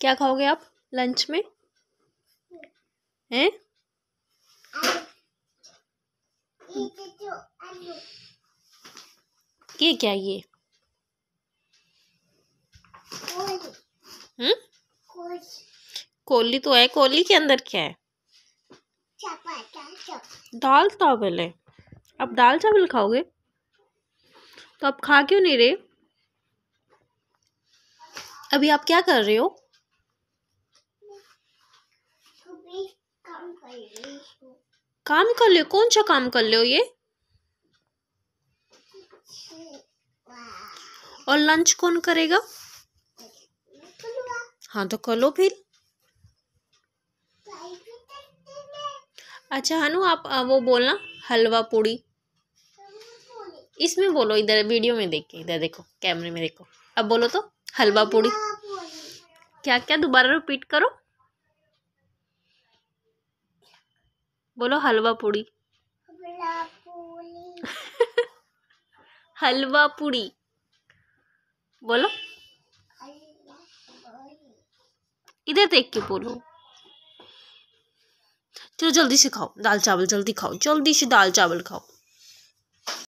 क्या खाओगे आप लंच में हैं ये क्या ये हम्म कोली तो है कोली के अंदर क्या है दाल चावल है अब दाल चावल खाओगे तो आप खा क्यों नहीं रहे अभी आप क्या कर रहे हो काम कर लो कौन सा काम कर लो ये और लंच कौन करेगा हाँ तो कर लो फिर अच्छा हनु आप वो बोलना हलवा पूड़ी इसमें बोलो इधर वीडियो में देख के इधर देखो कैमरे में देखो अब बोलो तो हलवा पूड़ी क्या क्या दोबारा रिपीट करो बोलो हलवा पूड़ी हलवा पूड़ी बोलो इधर देख के बोलो चलो जल्दी से खाओ दाल चावल जल्दी खाओ जल्दी से दाल चावल खाओ